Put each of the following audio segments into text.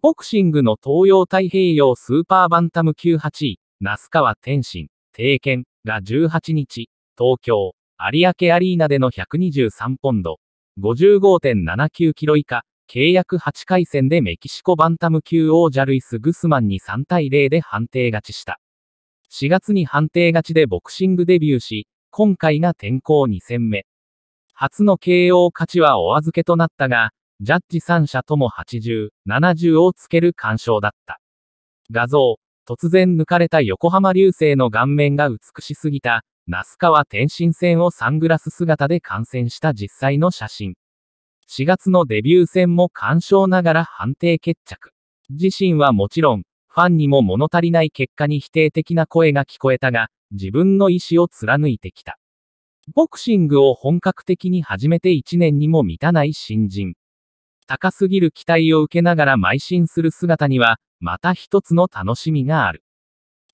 ボクシングの東洋太平洋スーパーバンタム級8位、那須川天心、定見が18日、東京、有明アリーナでの123ポンド、55.79キロ以下、契約8回戦でメキシコバンタム級王者ルイス・グスマンに3対0で判定勝ちした。4月に判定勝ちでボクシングデビューし、今回が転校2戦目。初の KO 勝ちはお預けとなったが、ジャッジ3社とも80、70をつける干渉だった。画像、突然抜かれた横浜流星の顔面が美しすぎた、那須川天心戦をサングラス姿で観戦した実際の写真。4月のデビュー戦も干渉ながら判定決着。自身はもちろん、ファンにも物足りない結果に否定的な声が聞こえたが、自分の意思を貫いてきた。ボクシングを本格的に始めて1年にも満たない新人。高すぎる期待を受けながら邁進する姿には、また一つの楽しみがある。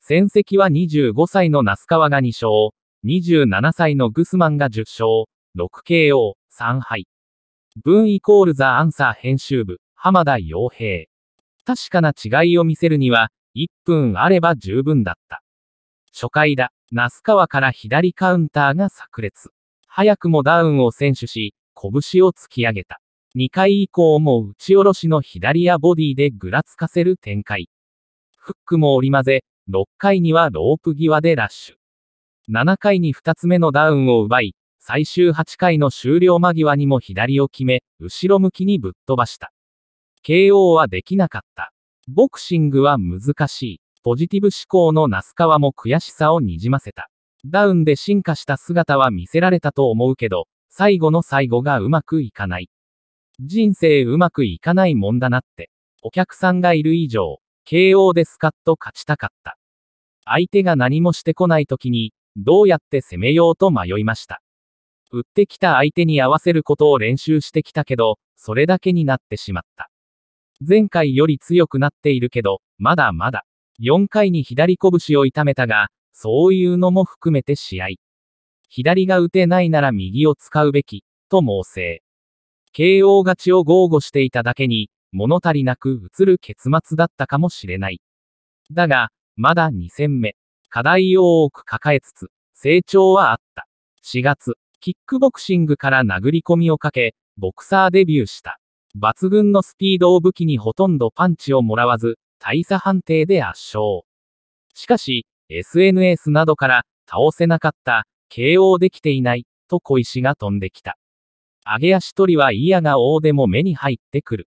戦績は25歳の那須川が2勝、27歳のグスマンが10勝、6KO、3敗。文イコールザ・アンサー編集部、浜田洋平。確かな違いを見せるには、1分あれば十分だった。初回だ、那須川から左カウンターが炸裂。早くもダウンを選手し、拳を突き上げた。2回以降も打ち下ろしの左やボディでぐらつかせる展開。フックも織り交ぜ、6回にはロープ際でラッシュ。7回に2つ目のダウンを奪い、最終8回の終了間際にも左を決め、後ろ向きにぶっ飛ばした。KO はできなかった。ボクシングは難しい。ポジティブ思考の那須川も悔しさをにじませた。ダウンで進化した姿は見せられたと思うけど、最後の最後がうまくいかない。人生うまくいかないもんだなって。お客さんがいる以上、KO でスカッと勝ちたかった。相手が何もしてこない時に、どうやって攻めようと迷いました。打ってきた相手に合わせることを練習してきたけど、それだけになってしまった。前回より強くなっているけど、まだまだ。4回に左拳を痛めたが、そういうのも含めて試合。左が打てないなら右を使うべき、と猛省。慶応勝ちを豪語していただけに、物足りなく映る結末だったかもしれない。だが、まだ2戦目。課題を多く抱えつつ、成長はあった。4月、キックボクシングから殴り込みをかけ、ボクサーデビューした。抜群のスピードを武器にほとんどパンチをもらわず、大差判定で圧勝。しかし、SNS などから、倒せなかった、KO できていない、と小石が飛んできた。揚げ足取りは嫌が王でも目に入ってくる。